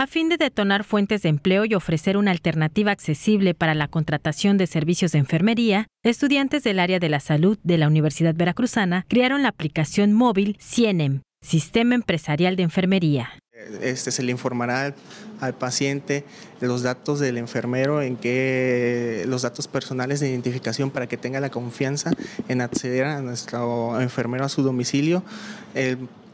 A fin de detonar fuentes de empleo y ofrecer una alternativa accesible para la contratación de servicios de enfermería, estudiantes del área de la salud de la Universidad Veracruzana crearon la aplicación móvil CIENEM, Sistema Empresarial de Enfermería. Este, se le informará al, paciente los datos del enfermero, en que los datos personales de identificación para que tenga la confianza en acceder a nuestro enfermero a su domicilio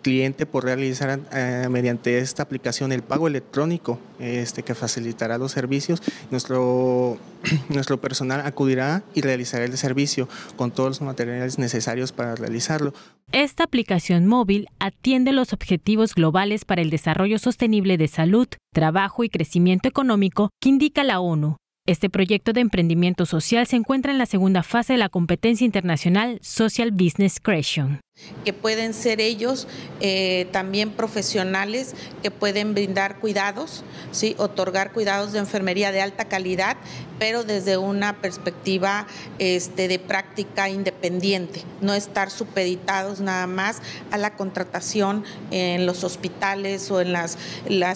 cliente por realizar eh, mediante esta aplicación el pago electrónico este, que facilitará los servicios. Nuestro, nuestro personal acudirá y realizará el servicio con todos los materiales necesarios para realizarlo. Esta aplicación móvil atiende los objetivos globales para el desarrollo sostenible de salud, trabajo y crecimiento económico que indica la ONU. Este proyecto de emprendimiento social se encuentra en la segunda fase de la competencia internacional Social Business Creation que pueden ser ellos eh, también profesionales que pueden brindar cuidados, ¿sí? otorgar cuidados de enfermería de alta calidad, pero desde una perspectiva este, de práctica independiente, no estar supeditados nada más a la contratación en los hospitales o en las,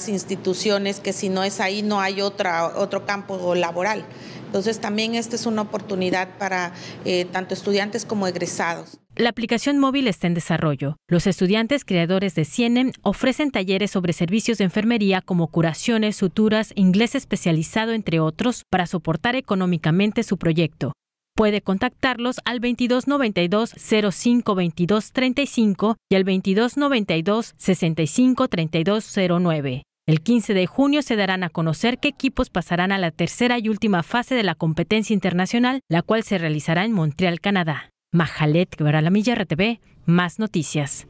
instituciones, que si no es ahí no hay otro campo laboral. Entonces también esta es una oportunidad para eh, tanto estudiantes como egresados. La aplicación móvil está en desarrollo. Los estudiantes creadores de Cienem ofrecen talleres sobre servicios de enfermería como curaciones, suturas, inglés especializado, entre otros, para soportar económicamente su proyecto. Puede contactarlos al 2292 052235 y al 2292 653209 El 15 de junio se darán a conocer qué equipos pasarán a la tercera y última fase de la competencia internacional, la cual se realizará en Montreal, Canadá. Majalet la milla RTV, más noticias.